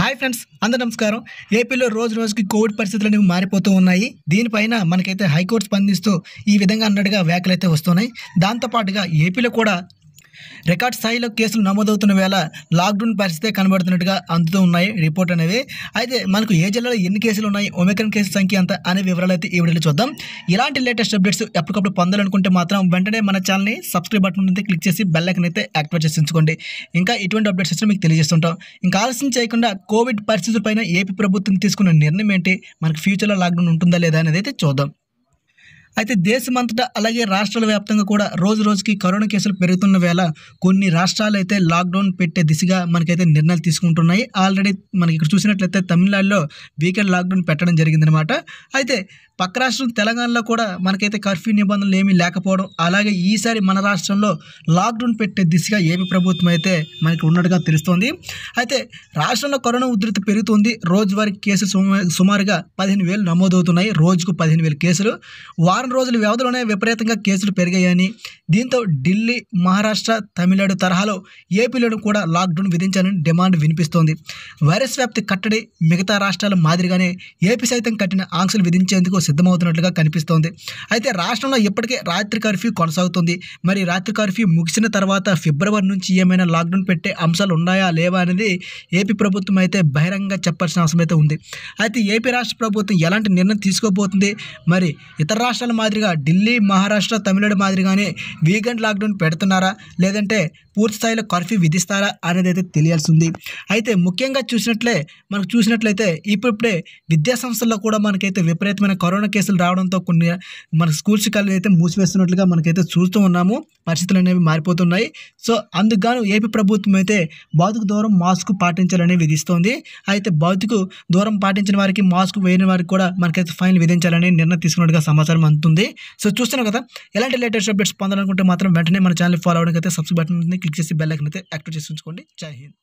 hi friends అందరు నమస్కారం ఏపీలో రోజు రోజుకి కోవిడ్ పరిస్థితులు అనేవి మారిపోతూ ఉన్నాయి దీనిపైన మనకైతే హైకోర్టు స్పందిస్తూ ఈ విధంగా అన్నట్టుగా వ్యాఖ్యలు అయితే వస్తున్నాయి దాంతోపాటుగా ఏపీలో కూడా రికార్డ్ స్థాయిలో కేసులు నమోదవుతున్న వేళ లాక్డౌన్ పరిస్థితే కనబడుతున్నట్టుగా అందుతూ ఉన్నాయి రిపోర్ట్ అనేది అయితే మనకు ఏ జిల్లాలో ఎన్ని కేసులు ఉన్నాయి ఒమిక్రన్ కేసు సంఖ్య ఎంత అనే వివరాలు అయితే ఈ వీడియోలో చూద్దాం ఇలాంటి లేటెస్ట్ అప్డేట్స్ ఎప్పటికప్పుడు పొందాలనుకుంటే మాత్రం వెంటనే మన ఛానల్ని సబ్స్క్రైబ్ బటన్ అయితే క్లిక్ చేసి బెల్ ఐకన్ అయితే యాక్టివేట్ చేసించుకోండి ఇంకా ఇటువంటి అప్డేట్స్ వచ్చినా మీకు తెలియజేస్తుంటాం ఇంకా ఆలస్యం చేయకుండా కోవిడ్ పరిస్థితులపైన ఏపీ ప్రభుత్వం తీసుకున్న నిర్ణయం ఏంటి మనకు ఫ్యూచర్లో లాక్డౌన్ ఉంటుందా లేదా అనేది అయితే చూద్దాం అయితే దేశమంతటా అలాగే రాష్ట్రాల వ్యాప్తంగా కూడా రోజు రోజుకి కరోనా కేసులు పెరుగుతున్న వేళ కొన్ని రాష్ట్రాలు అయితే లాక్డౌన్ పెట్టే దిశగా మనకైతే నిర్ణయాలు తీసుకుంటున్నాయి ఆల్రెడీ మనకి ఇక్కడ చూసినట్లయితే తమిళనాడులో వీకెండ్ లాక్డౌన్ పెట్టడం జరిగిందనమాట అయితే పక్క రాష్ట్రం తెలంగాణలో కూడా మనకైతే కర్ఫ్యూ నిబంధనలు ఏమీ లేకపోవడం అలాగే ఈసారి మన రాష్ట్రంలో లాక్డౌన్ పెట్టే దిశగా ఏపీ ప్రభుత్వం అయితే మనకి ఉన్నట్టుగా తెలుస్తోంది అయితే రాష్ట్రంలో కరోనా ఉధృతి పెరుగుతుంది రోజువారీ కేసులు సుమారుగా పదిహేను వేలు నమోదవుతున్నాయి రోజుకు పదిహేను వేలు కేసులు వారం రోజుల వ్యవధిలోనే విపరీతంగా కేసులు పెరిగాయని దీంతో ఢిల్లీ మహారాష్ట్ర తమిళనాడు తరహాలో ఏపీలోనూ కూడా లాక్డౌన్ విధించాలని డిమాండ్ వినిపిస్తోంది వైరస్ వ్యాప్తి కట్టడి మిగతా రాష్ట్రాల మాదిరిగానే ఏపీ సైతం కట్టిన ఆంక్షలు విధించేందుకు సిద్ధమవుతున్నట్లుగా కనిపిస్తోంది అయితే రాష్ట్రంలో ఇప్పటికే రాత్రి కర్ఫ్యూ కొనసాగుతుంది మరి రాత్రి కర్ఫ్యూ ముగిసిన తర్వాత ఫిబ్రవరి నుంచి ఏమైనా లాక్డౌన్ పెట్టే అంశాలు ఉన్నాయా లేవా అనేది ఏపీ ప్రభుత్వం అయితే బహిరంగంగా చెప్పాల్సిన అవసరం అయితే ఉంది అయితే ఏపీ రాష్ట్ర ప్రభుత్వం ఎలాంటి నిర్ణయం తీసుకోబోతుంది మరి ఇతర రాష్ట్రాల మాదిరిగా ఢిల్లీ మహారాష్ట్ర తమిళనాడు మాదిరిగానే వీకెండ్ లాక్డౌన్ పెడుతున్నారా లేదంటే పూర్తి స్థాయిలో కర్ఫ్యూ విధిస్తారా అనేది అయితే తెలియాల్సి ఉంది అయితే ముఖ్యంగా చూసినట్లే మనకు చూసినట్లయితే ఇప్పుడిప్పుడే విద్యాసంస్థల్లో కూడా మనకైతే విపరీతమైన కరోనా కరోనా కేసులు రావడంతో కొన్ని మన స్కూల్స్ కాలేజ్ అయితే మూసివేస్తున్నట్లుగా మనకైతే చూస్తూ ఉన్నాము పరిస్థితులు అనేవి మారిపోతున్నాయి సో అందుకు ఏపీ ప్రభుత్వం అయితే భౌతిక దూరం మాస్క్ పాటించాలని విధిస్తోంది అయితే భౌతిక దూరం పాటించిన వారికి మాస్క్ వేయని వారికి కూడా మనకైతే ఫైన్ విధించాలని నిర్ణయం తీసుకున్నట్టుగా సమాచారం అందుతుంది సో చూస్తున్నాం కదా ఎలాంటి లేటెస్ట్ అప్డేట్స్ పొందాలనుకుంటే మాత్రం వెంటనే మన ఛానల్ ఫాలో అవడానికి అయితే సబ్స్క్రైబ్ బటన్ క్లిక్ చేసి బెల్ ఐకన్ అయితే యాక్టివ్ చేసి ఉంచుకోండి జై హింద్